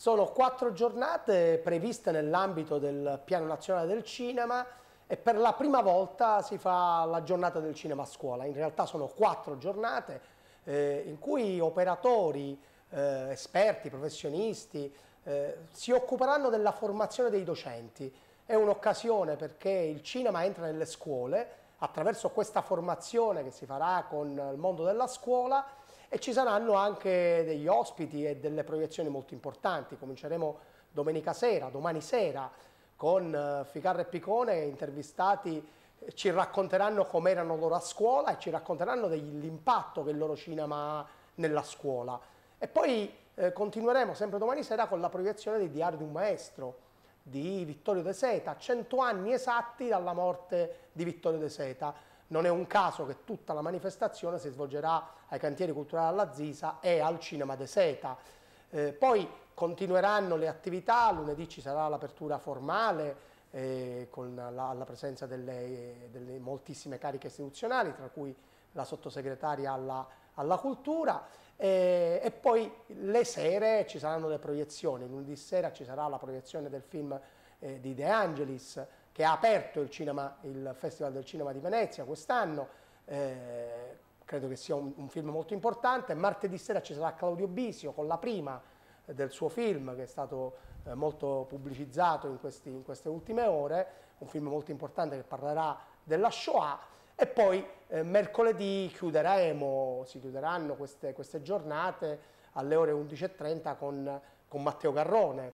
Sono quattro giornate previste nell'ambito del Piano Nazionale del Cinema e per la prima volta si fa la giornata del cinema a scuola. In realtà sono quattro giornate eh, in cui operatori, eh, esperti, professionisti eh, si occuperanno della formazione dei docenti. È un'occasione perché il cinema entra nelle scuole attraverso questa formazione che si farà con il mondo della scuola e ci saranno anche degli ospiti e delle proiezioni molto importanti. Cominceremo domenica sera, domani sera, con eh, Ficarra e Picone intervistati eh, ci racconteranno com'erano loro a scuola e ci racconteranno dell'impatto che il loro cinema ha nella scuola. E poi eh, continueremo sempre domani sera con la proiezione dei Diari di un maestro di Vittorio De Seta, 100 anni esatti dalla morte di Vittorio De Seta. Non è un caso che tutta la manifestazione si svolgerà ai cantieri culturali alla Zisa e al Cinema de Seta. Eh, poi continueranno le attività, lunedì ci sarà l'apertura formale eh, con la, la presenza delle, delle, moltissime cariche istituzionali, tra cui la sottosegretaria alla, alla cultura eh, e poi le sere ci saranno le proiezioni, lunedì sera ci sarà la proiezione del film eh, di De Angelis, che ha aperto il, cinema, il Festival del Cinema di Venezia quest'anno, eh, credo che sia un, un, film molto importante. Martedì sera ci sarà Claudio Bisio con la prima eh, del suo film che è stato eh, molto pubblicizzato in, questi, in, queste ultime ore, un film molto importante che parlerà della Shoah e poi eh, mercoledì chiuderemo, si chiuderanno queste, queste giornate alle ore 11.30 con, con Matteo Garrone